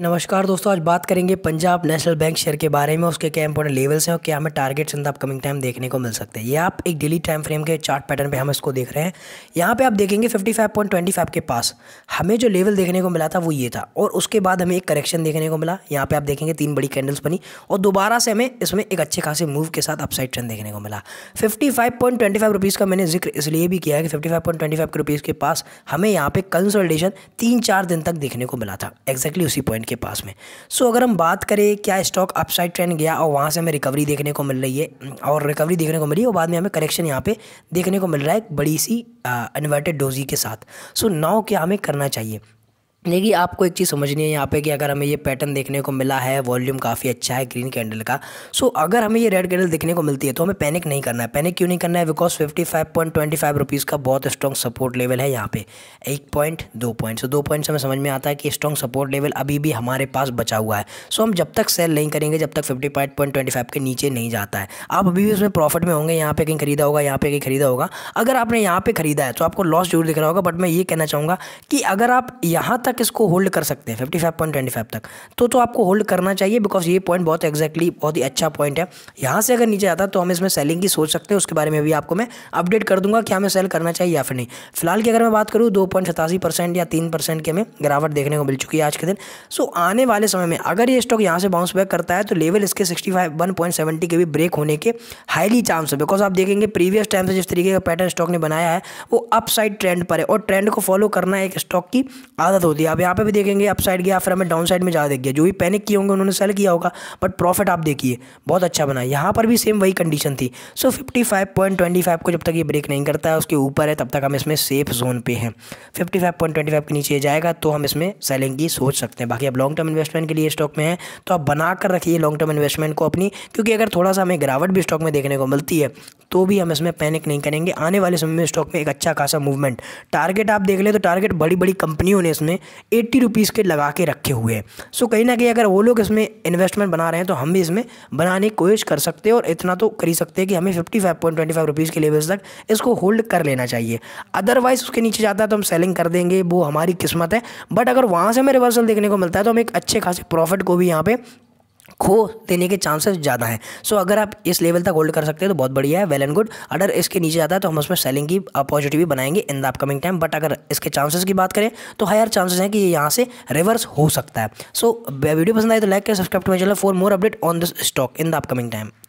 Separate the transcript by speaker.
Speaker 1: नमस्कार दोस्तों आज बात करेंगे पंजाब नेशनल बैंक शेयर के बारे में उसके क्या इंपॉर्टेंट लेवल्स हैं और क्या हमें targets in the upcoming time देखने को मिल सकते हैं ये आप एक डेली टाइम फ्रेम के चार्ट पैटर्न पे हम इसको देख रहे हैं यहाँ पे आप देखेंगे 55.25 के पास हमें जो लेवल देखने को मिला था वो ये था और उसके बाद हमें एक करेक्शन देखने को मिला यहाँ पर आप देखेंगे तीन बड़ी कैंडल्स बनी और दोबारा से हमें इसमें एक अच्छे खासे मूव के साथ अपसाइड ट्रेंड देखने को मिला फिफ्टी फाइव का मैंने जिक्र इसलिए भी किया है कि फिफ्टी के रुपीज़ के पास हमें यहाँ पर कंसल्टेशन तीन चार दिन तक देखने को मिला था एक्जैक्टली उसी पॉइंट ट्रेंड के पास में सो अगर हम बात करें क्या स्टॉक अपसाइड ट्रेंड गया और वहाँ से हमें रिकवरी देखने को मिल रही है और रिकवरी देखने को मिली और बाद में हमें करेक्शन यहाँ पे देखने को मिल रहा है एक बड़ी सी इन्वर्टेड डोजी के साथ सो नाव क्या हमें करना चाहिए देखिए आपको एक चीज़ समझनी है यहाँ पे कि अगर हमें ये पैटर्न देखने को मिला है वॉल्यूम काफ़ी अच्छा है ग्रीन कैंडल का सो so, अगर हमें ये रेड कैंडल देखने को मिलती है तो हमें पैनिक नहीं करना है पैनिक क्यों नहीं करना है because fifty five point twenty five rupees का बहुत स्ट्रॉन्ग सपोर्ट लेवल है यहाँ पे एक पॉइंट दो पॉइंट सो so, दो पॉइंट हमें समझ में आता है कि स्ट्रॉन्ग सपोर्ट लेवल अभी भी हमारे पास बचा हुआ है सो so, हम जब तक सेल नहीं करेंगे जब तक fifty five point twenty five के नीचे नहीं जाता है आप अभी भी उसमें प्रॉफिट में होंगे यहाँ पे कहीं खरीदा होगा यहाँ पे कहीं खरीदा होगा अगर आपने यहाँ पर खरीदा है तो आपको लॉस जरूर दिख रहा होगा बट मैं ये कहना चाहूँगा कि अगर आप यहाँ तक तक इसको होल्ड कर सकते हैं fifty five point twenty five तक तो तो आपको होल्ड करना चाहिए बिकॉज ये पॉइंट बहुत एक्जैक्टली बहुत ही अच्छा पॉइंट है यहाँ से अगर नीचे आता तो हम इसमें सेलिंग की सोच सकते हैं उसके बारे में भी आपको मैं अपडेट कर दूंगा कि हाँ हमें सेल करना चाहिए या फिर नहीं फिलहाल की अगर मैं बात करूँ दो पॉइंट सतासी परसेंट या तीन परसेंट की हमें गिरावट देखने को मिल चुकी है आज के दिन सो आने वाले समय में अगर ये स्टॉक यहाँ से बाउंस बैक करता है तो लेवल इसके सिक्सटी फाइव सेवेंटी के भी ब्रेक होने के हाईली चांस है बिकॉज आप देखेंगे प्रीवियस टाइम से जिस तरीके का पैटर्न स्टॉक ने बनाया है वो अपसाइड ट्रेंड पर है और ट्रेंड को फॉलो करना एक स्टॉक की आदत होती है दिया अब यहाँ पे भी देखेंगे अप साइड गया फिर हमें डाउन साइड में ज़्यादा देख गया जो भी पैनिक किए होंगे उन्होंने सेल किया होगा बट प्रॉफिट आप देखिए बहुत अच्छा बना यहाँ पर भी सेम वही कंडीशन थी so fifty five point twenty five को जब तक ये ब्रेक नहीं करता है उसके ऊपर है तब तक हम इसमें सेफ जोन पे हैं fifty five point twenty five के नीचे जाएगा तो हम इसमें सेलिंग की सोच सकते हैं बाकी अब लॉन्ग टर्म इन्वेस्टमेंट के लिए स्टॉक में है तो आप बना कर रखिए लॉन्ग टर्म इन्वेस्टमेंट को अपनी क्योंकि अगर थोड़ा सा हमें गिरावट भी स्टॉक में देखने को मिलती है तो भी हम इसमें पैनिक नहीं करेंगे आने वाले समय में स्टॉक में एक अच्छा खासा मूवमेंट टारगेट आप देख लें तो टारगेट बड़ी बड़ी कंपनियों ने इसमें एट्टी रुपीज़ के लगा के रखे हुए हैं सो कहीं ना कहीं अगर वो लोग इसमें इन्वेस्टमेंट बना रहे हैं तो हम भी इसमें बनाने की कोशिश कर सकते हैं और इतना तो कर ही सकते हैं कि हमें fifty five point twenty five rupees के लेवल तक इसको होल्ड कर लेना चाहिए अदरवाइज़ उसके नीचे जाता है तो हम सेलिंग कर देंगे वो हमारी किस्मत है बट अगर वहाँ से हमें रिवर्सल देखने को मिलता है तो हम एक अच्छे खासे प्रॉफिट को भी यहाँ पे खो देने के चांसेस ज़्यादा हैं सो अगर आप इस लेवल तक होल्ड कर सकते हैं तो बहुत बढ़िया है वेल एंड गुड अगर इसके नीचे आता है तो हम उसमें सेलिंग की अपॉर्चुनिटी uh, भी बनाएंगे in the upcoming time but अगर इसके चांसेस की बात करें तो हायर चांसेस हैं कि ये यहाँ से रिवर्स हो सकता है सो so, वीडियो पसंद आए तो लाइक करें subscribe to my channel for more update on this stock in the upcoming time